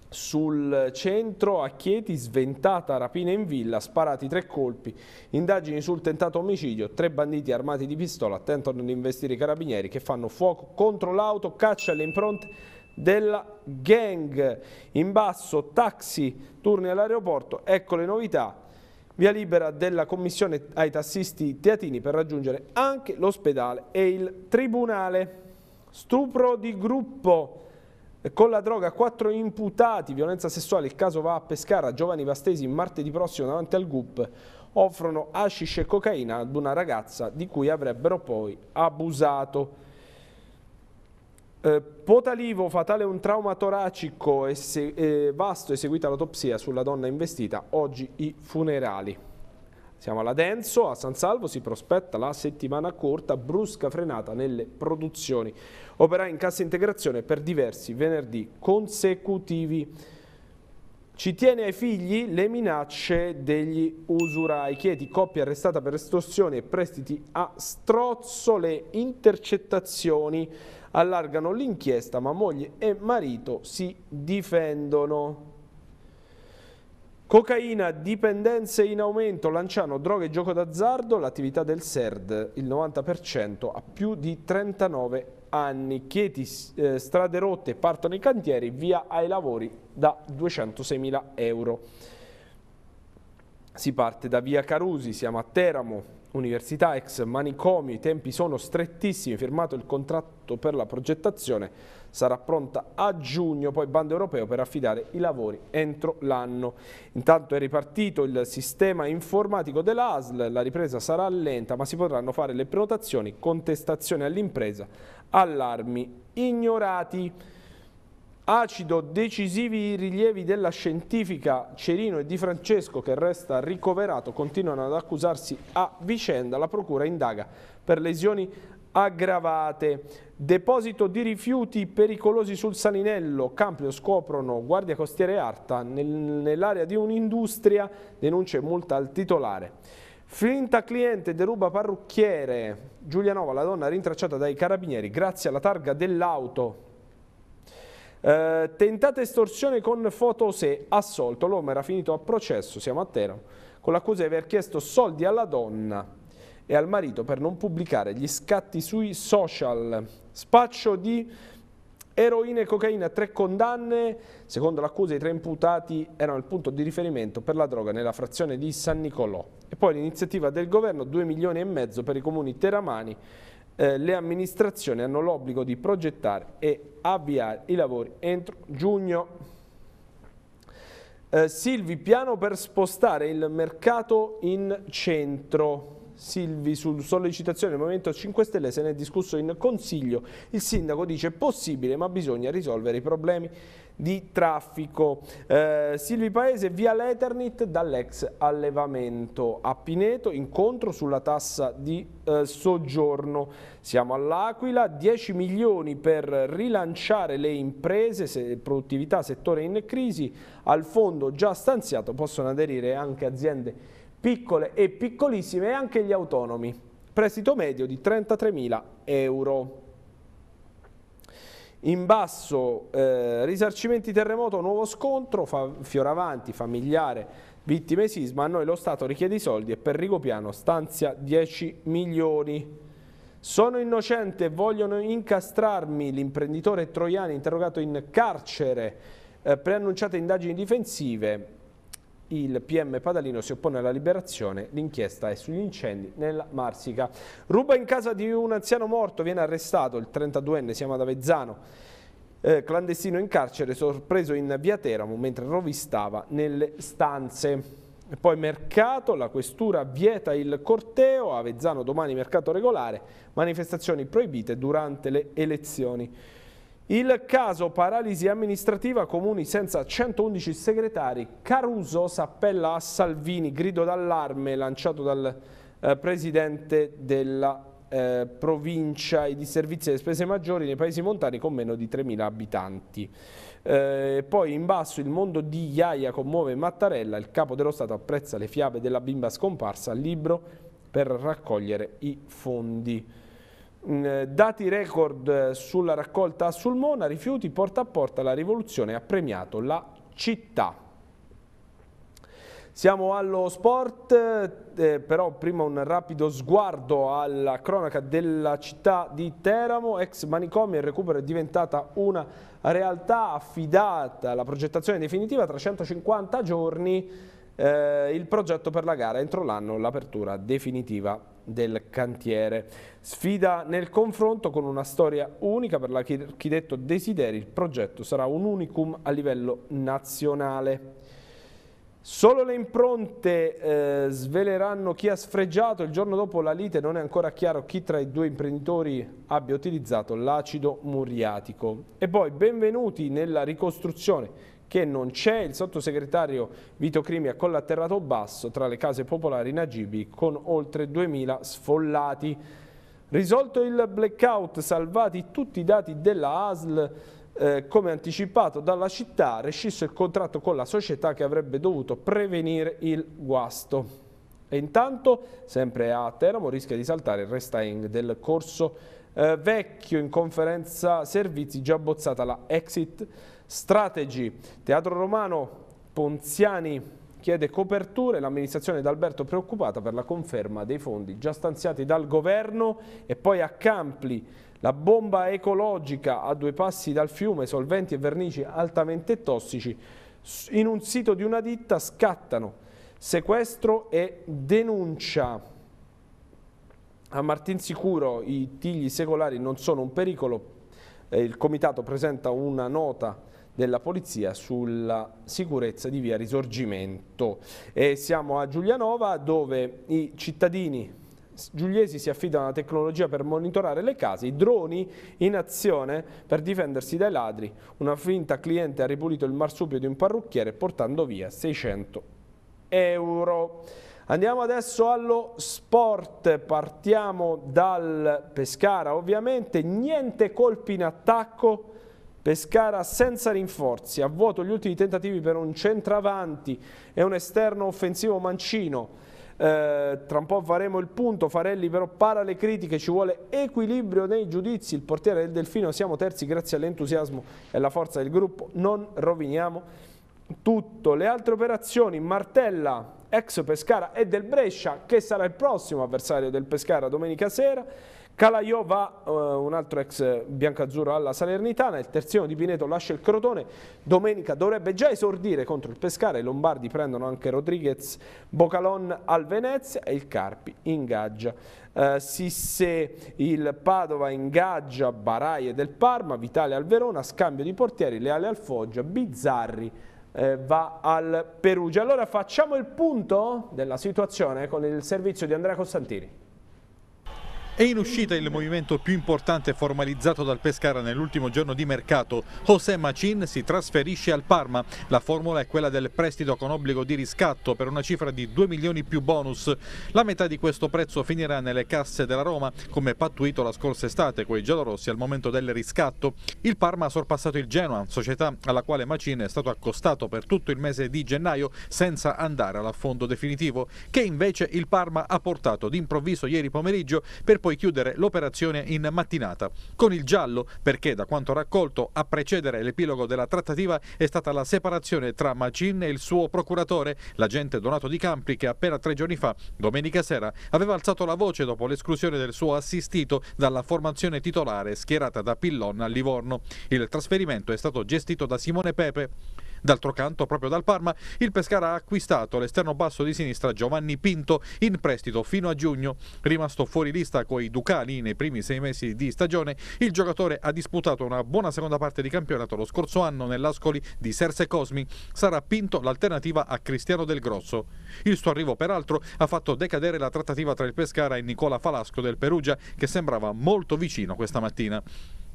Speaker 1: sul centro a Chieti, sventata rapina in villa, sparati tre colpi, indagini sul tentato omicidio, tre banditi armati di pistola tentano di investire i carabinieri che fanno fuoco contro l'auto, caccia le impronte della gang. In basso taxi, turni all'aeroporto, ecco le novità. Via libera della commissione ai tassisti teatini per raggiungere anche l'ospedale e il tribunale. Stupro di gruppo con la droga quattro imputati, violenza sessuale, il caso va a Pescara, Giovanni Vastesi martedì prossimo davanti al GUP offrono hashish e cocaina ad una ragazza di cui avrebbero poi abusato. Eh, Potalivo, fatale un trauma toracico e eh, vasto, eseguita l'autopsia sulla donna investita, oggi i funerali. Siamo alla Denso, a San Salvo si prospetta la settimana corta, brusca frenata nelle produzioni. Opera in cassa integrazione per diversi venerdì consecutivi. Ci tiene ai figli le minacce degli usurai. Chiedi coppia arrestata per estorsione e prestiti a strozzo. Le intercettazioni allargano l'inchiesta, ma moglie e marito si difendono. Cocaina, dipendenze in aumento, Lanciano, droghe e gioco d'azzardo, l'attività del SERD, il 90% a più di 39 anni, Chieti, eh, strade rotte, partono i cantieri, via ai lavori da 206.000 euro. Si parte da via Carusi, siamo a Teramo, università ex manicomio, i tempi sono strettissimi, firmato il contratto per la progettazione, sarà pronta a giugno, poi bando europeo per affidare i lavori entro l'anno. Intanto è ripartito il sistema informatico dell'ASL, la ripresa sarà lenta ma si potranno fare le prenotazioni, contestazioni all'impresa, allarmi ignorati acido decisivi i rilievi della scientifica Cerino e Di Francesco che resta ricoverato continuano ad accusarsi a vicenda la procura indaga per lesioni aggravate deposito di rifiuti pericolosi sul Salinello Campio scoprono Guardia Costiera e Arta nel, nell'area di un'industria denuncia e multa al titolare Finta cliente deruba parrucchiere Giulianova la donna rintracciata dai carabinieri grazie alla targa dell'auto eh, tentata estorsione con foto se assolto, l'uomo era finito a processo, siamo a Teramo, con l'accusa di aver chiesto soldi alla donna e al marito per non pubblicare gli scatti sui social. Spaccio di eroina e cocaina, tre condanne. Secondo l'accusa i tre imputati erano il punto di riferimento per la droga nella frazione di San Nicolò. E poi l'iniziativa del governo, 2 milioni e mezzo per i comuni teramani eh, le amministrazioni hanno l'obbligo di progettare e avviare i lavori entro giugno. Eh, Silvi, piano per spostare il mercato in centro. Silvi, su sollecitazione del Movimento 5 Stelle se ne è discusso in Consiglio. Il sindaco dice possibile ma bisogna risolvere i problemi di traffico. Eh, Silvi Paese, via Leternit dall'ex allevamento a Pineto, incontro sulla tassa di eh, soggiorno. Siamo all'Aquila, 10 milioni per rilanciare le imprese, se, produttività, settore in crisi, al fondo già stanziato possono aderire anche aziende piccole e piccolissime e anche gli autonomi. Prestito medio di 33 mila euro. In basso eh, risarcimenti terremoto, nuovo scontro, fa, Fioravanti, familiare, vittime sisma, a noi lo Stato richiede i soldi e per Rigopiano stanzia 10 milioni. Sono innocente, vogliono incastrarmi l'imprenditore Troiani interrogato in carcere, eh, preannunciate indagini difensive, il PM Padalino si oppone alla liberazione, l'inchiesta è sugli incendi nella Marsica. Ruba in casa di un anziano morto, viene arrestato, il 32enne, si chiama Davezzano. Eh, clandestino in carcere, sorpreso in via Teramo mentre rovistava nelle stanze. E poi mercato, la questura vieta il corteo, Avezzano domani mercato regolare, manifestazioni proibite durante le elezioni. Il caso paralisi amministrativa, comuni senza 111 segretari, Caruso s'appella a Salvini, grido d'allarme lanciato dal eh, presidente della eh, provincia e di servizi e spese maggiori nei paesi montani con meno di 3.000 abitanti. Eh, poi in basso il mondo di Iaia commuove Mattarella, il capo dello Stato apprezza le fiabe della bimba scomparsa, libro per raccogliere i fondi. Mm, eh, dati record eh, sulla raccolta a Sulmona, rifiuti porta a porta, la rivoluzione ha premiato la città. Siamo allo sport, eh, eh però prima un rapido sguardo alla cronaca della città di Teramo, ex manicomio, il recupero è diventata una realtà affidata alla progettazione definitiva tra 150 giorni, eh, il progetto per la gara entro l'anno, l'apertura definitiva del cantiere. Sfida nel confronto con una storia unica per l'architetto Desideri, il progetto sarà un unicum a livello nazionale. Solo le impronte eh, sveleranno chi ha sfregiato. Il giorno dopo la lite non è ancora chiaro chi tra i due imprenditori abbia utilizzato l'acido muriatico. E poi benvenuti nella ricostruzione che non c'è. Il sottosegretario Vito Crimi ha collaterrato basso tra le case popolari in Agibi con oltre 2.000 sfollati. Risolto il blackout, salvati tutti i dati della ASL, eh, come anticipato dalla città, rescisso il contratto con la società che avrebbe dovuto prevenire il guasto. E intanto, sempre a Teramo, rischia di saltare il restyling del corso eh, vecchio in conferenza servizi già bozzata la exit Strategy, Teatro Romano, Ponziani chiede coperture, l'amministrazione d'Alberto preoccupata per la conferma dei fondi già stanziati dal governo e poi a Campli la bomba ecologica a due passi dal fiume, solventi e vernici altamente tossici in un sito di una ditta scattano sequestro e denuncia. A Martin Sicuro i tigli secolari non sono un pericolo, eh, il comitato presenta una nota della Polizia sulla sicurezza di via Risorgimento. E siamo a Giulianova dove i cittadini giuliesi si affidano alla tecnologia per monitorare le case, i droni in azione per difendersi dai ladri. Una finta cliente ha ripulito il marsupio di un parrucchiere portando via 600 euro. Andiamo adesso allo sport, partiamo dal Pescara ovviamente, niente colpi in attacco Pescara senza rinforzi, a vuoto gli ultimi tentativi per un centravanti e un esterno offensivo mancino. Eh, tra un po' faremo il punto, Farelli però para le critiche, ci vuole equilibrio nei giudizi, il portiere del Delfino, siamo terzi grazie all'entusiasmo e alla forza del gruppo, non roviniamo tutto. Le altre operazioni, Martella, ex Pescara e del Brescia, che sarà il prossimo avversario del Pescara domenica sera, Calaiò va eh, un altro ex biancazzurro alla Salernitana, il terzino di Pineto lascia il Crotone, domenica dovrebbe già esordire contro il Pescara, i Lombardi prendono anche Rodriguez, Bocalon al Venezia e il Carpi ingaggia eh, Sisse, il Padova ingaggia Baraie del Parma, Vitale al Verona, scambio di portieri, Leale al Foggia, Bizzarri eh, va al Perugia. Allora facciamo il punto della situazione con il servizio di Andrea Costantini.
Speaker 2: È in uscita il movimento più importante formalizzato dal Pescara nell'ultimo giorno di mercato. José Macin si trasferisce al Parma. La formula è quella del prestito con obbligo di riscatto per una cifra di 2 milioni più bonus. La metà di questo prezzo finirà nelle casse della Roma, come pattuito la scorsa estate con i giallorossi al momento del riscatto. Il Parma ha sorpassato il Genoa, società alla quale Macin è stato accostato per tutto il mese di gennaio senza andare all'affondo definitivo, che invece il Parma ha portato d'improvviso ieri pomeriggio per poi chiudere l'operazione in mattinata. Con il giallo, perché da quanto raccolto a precedere l'epilogo della trattativa è stata la separazione tra Macin e il suo procuratore, l'agente Donato Di Campi, che appena tre giorni fa, domenica sera, aveva alzato la voce dopo l'esclusione del suo assistito dalla formazione titolare schierata da Pillon a Livorno. Il trasferimento è stato gestito da Simone Pepe. D'altro canto, proprio dal Parma, il Pescara ha acquistato l'esterno basso di sinistra Giovanni Pinto in prestito fino a giugno. Rimasto fuori lista coi Ducali nei primi sei mesi di stagione, il giocatore ha disputato una buona seconda parte di campionato lo scorso anno nell'Ascoli di Serse Cosmi. Sarà Pinto l'alternativa a Cristiano Del Grosso. Il suo arrivo, peraltro, ha fatto decadere la trattativa tra il Pescara e Nicola Falasco del Perugia, che sembrava molto vicino questa mattina.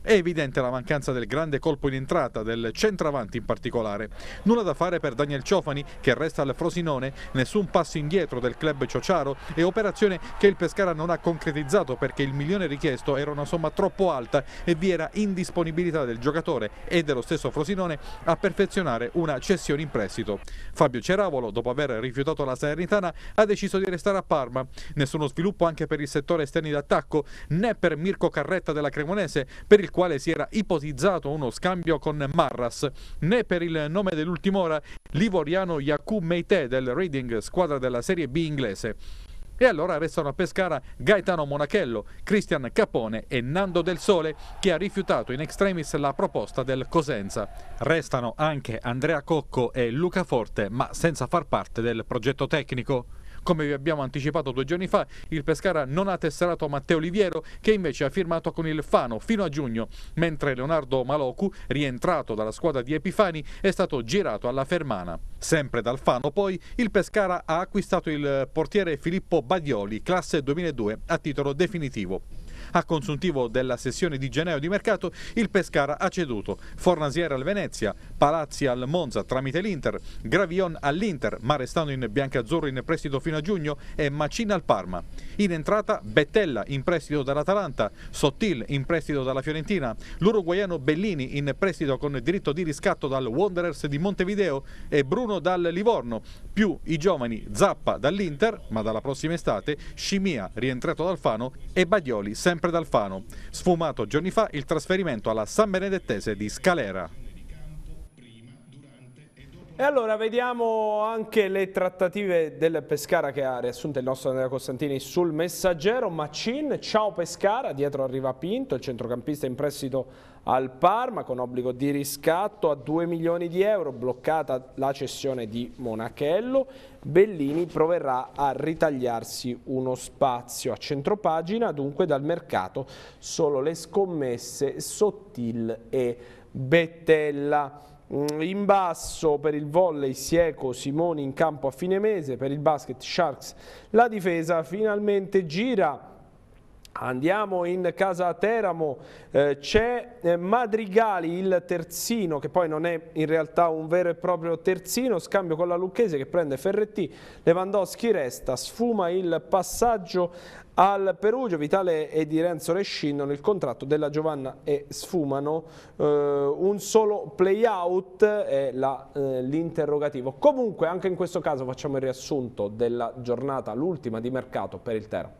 Speaker 2: È evidente la mancanza del grande colpo in entrata, del centravanti in particolare. Nulla da fare per Daniel Ciofani, che resta al Frosinone, nessun passo indietro del club Ciociaro e operazione che il Pescara non ha concretizzato perché il milione richiesto era una somma troppo alta e vi era indisponibilità del giocatore e dello stesso Frosinone a perfezionare una cessione in prestito. Fabio Ceravolo, dopo aver rifiutato la Salernitana, ha deciso di restare a Parma. Nessuno sviluppo anche per il settore esterni d'attacco, né per Mirko Carretta della Cremonese, per il il quale si era ipotizzato uno scambio con Marras. Né per il nome dell'ultim'ora livoriano Yacoub Meite del Reading, squadra della Serie B inglese. E allora restano a Pescara Gaetano Monachello, Cristian Capone e Nando Del Sole che ha rifiutato in extremis la proposta del Cosenza. Restano anche Andrea Cocco e Luca Forte ma senza far parte del progetto tecnico. Come vi abbiamo anticipato due giorni fa, il Pescara non ha tesserato Matteo Oliviero che invece ha firmato con il Fano fino a giugno, mentre Leonardo Malocu, rientrato dalla squadra di Epifani, è stato girato alla Fermana. Sempre dal Fano poi il Pescara ha acquistato il portiere Filippo Badioli, classe 2002, a titolo definitivo. A consuntivo della sessione di gennaio di mercato il Pescara ha ceduto Fornasiera al Venezia, Palazzi al Monza tramite l'Inter, Gravion all'Inter ma restando in biancazzurro in prestito fino a giugno e Macina al Parma. In entrata Bettella in prestito dall'Atalanta, Sottil in prestito dalla Fiorentina, l'uruguaiano Bellini in prestito con diritto di riscatto dal Wanderers di Montevideo e Bruno dal Livorno, più i giovani Zappa dall'Inter ma dalla prossima estate, Scimia rientrato dal Fano e Baglioli sempre sempre dal Fano. Sfumato giorni fa il trasferimento alla San Benedettese di Scalera.
Speaker 1: E allora vediamo anche le trattative del Pescara che ha riassunto il nostro Andrea Costantini sul messaggero. Macin, ciao Pescara, dietro arriva Pinto, il centrocampista in prestito al Parma con obbligo di riscatto a 2 milioni di euro, bloccata la cessione di Monachello, Bellini proverà a ritagliarsi uno spazio a centropagina, dunque dal mercato solo le scommesse Sottil e Bettella. Mm, in basso per il volley Sieco, Simoni in campo a fine mese, per il basket Sharks la difesa finalmente gira Andiamo in casa a Teramo, eh, c'è eh, Madrigali, il terzino, che poi non è in realtà un vero e proprio terzino, scambio con la Lucchese che prende Ferretti, Lewandowski resta, sfuma il passaggio al Perugio, Vitale e di Renzo rescindono il contratto della Giovanna e sfumano eh, un solo playout è eh, l'interrogativo. Eh, Comunque anche in questo caso facciamo il riassunto della giornata, l'ultima di mercato per il Teramo.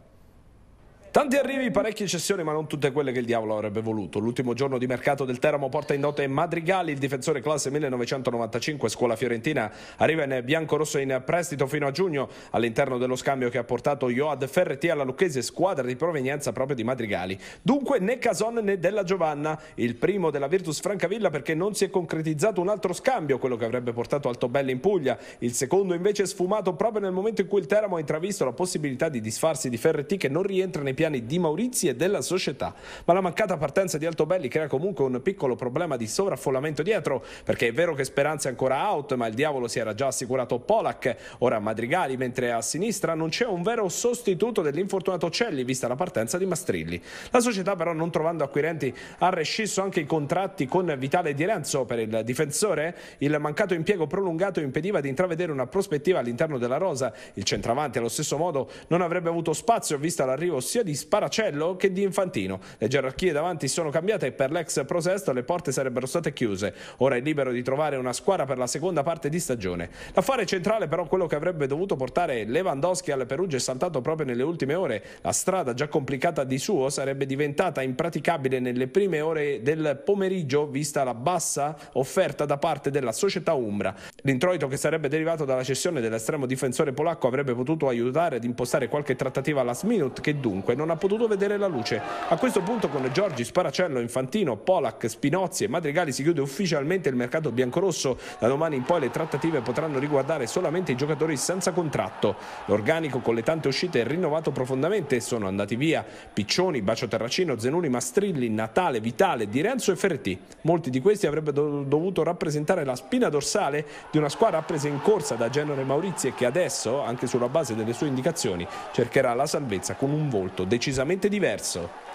Speaker 1: Tanti arrivi, parecchie cessioni, ma non tutte quelle che il diavolo avrebbe voluto. L'ultimo giorno di mercato del Teramo porta in dote Madrigali, il difensore classe 1995, scuola fiorentina. Arriva in bianco-rosso in prestito fino a giugno, all'interno dello scambio che ha portato Joad Ferretti alla Lucchese, squadra di provenienza proprio di Madrigali. Dunque né Cason né Della Giovanna, il primo della Virtus Francavilla perché non si è concretizzato un altro scambio, quello che avrebbe portato Altobelli in Puglia. Il secondo invece è sfumato proprio nel momento in cui il Teramo ha intravisto la possibilità di disfarsi di Ferretti che non rientra nei piani di Maurizi e della società. Ma la mancata partenza di Altobelli crea comunque un piccolo problema di sovraffollamento dietro, perché è vero che Speranza è ancora out, ma il diavolo si era già assicurato Polak, ora Madrigali, mentre a sinistra non c'è un vero sostituto dell'infortunato Celli, vista la partenza di Mastrilli. La società però, non trovando acquirenti, ha rescisso anche i contratti con Vitale Di Renzo per il difensore. Il mancato impiego prolungato impediva di intravedere una prospettiva all'interno della rosa. Il centravanti allo stesso modo non avrebbe avuto spazio vista l'arrivo sia di di Sparacello che di Infantino. Le gerarchie davanti sono cambiate e per l'ex Prosesto le porte sarebbero state chiuse. Ora è libero di trovare una squadra per la seconda parte di stagione. L'affare centrale però quello che avrebbe dovuto portare Lewandowski al Perugia è saltato proprio nelle ultime ore. La strada già complicata di suo sarebbe diventata impraticabile nelle prime ore del pomeriggio vista la bassa offerta da parte della società Umbra. L'introito che sarebbe derivato dalla cessione dell'estremo difensore polacco avrebbe potuto aiutare ad impostare qualche trattativa last minute che dunque non ha potuto vedere la luce. A questo punto con Giorgi, Sparacello, Infantino, Polak, Spinozzi e Madrigali si chiude ufficialmente il mercato biancorosso. Da domani in poi le trattative potranno riguardare solamente i giocatori senza contratto. L'organico con le tante uscite è rinnovato profondamente. e Sono andati via Piccioni, Bacio Terracino, Zenoni, Mastrilli, Natale, Vitale, Di Renzo e Ferretti. Molti di questi avrebbero dovuto rappresentare la spina dorsale di una squadra presa in corsa da Genere Maurizio e che adesso, anche sulla base delle sue indicazioni, cercherà la salvezza con un volto decisamente diverso.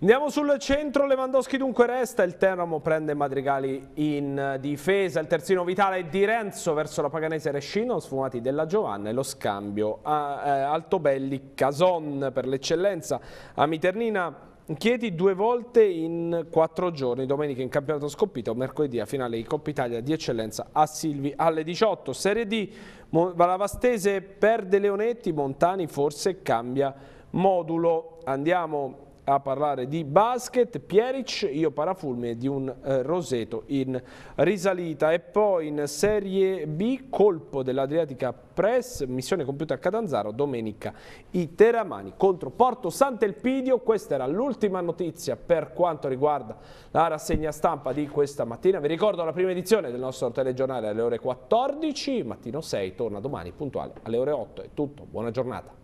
Speaker 1: Andiamo sul centro, Lewandowski dunque resta, il Teramo prende Madrigali in difesa, il terzino vitale di Renzo verso la Paganese Rescino, sfumati della Giovanna e lo scambio a eh, Altobelli Cason per l'eccellenza a Miternina. Chieti due volte in quattro giorni, domenica in campionato scoppito, mercoledì a finale di Coppa Italia di eccellenza a Silvi alle 18. Serie D, Valavastese perde Leonetti, Montani forse cambia modulo. Andiamo a parlare di basket, Pieric, io parafulmine di un eh, Roseto in risalita e poi in Serie B colpo dell'Adriatica Press, missione compiuta a Catanzaro domenica i Teramani contro Porto Sant'Elpidio, questa era l'ultima notizia per quanto riguarda la rassegna stampa di questa mattina, vi ricordo la prima edizione del nostro telegiornale alle ore 14, mattino 6, torna domani puntuale alle ore 8, è tutto, buona giornata.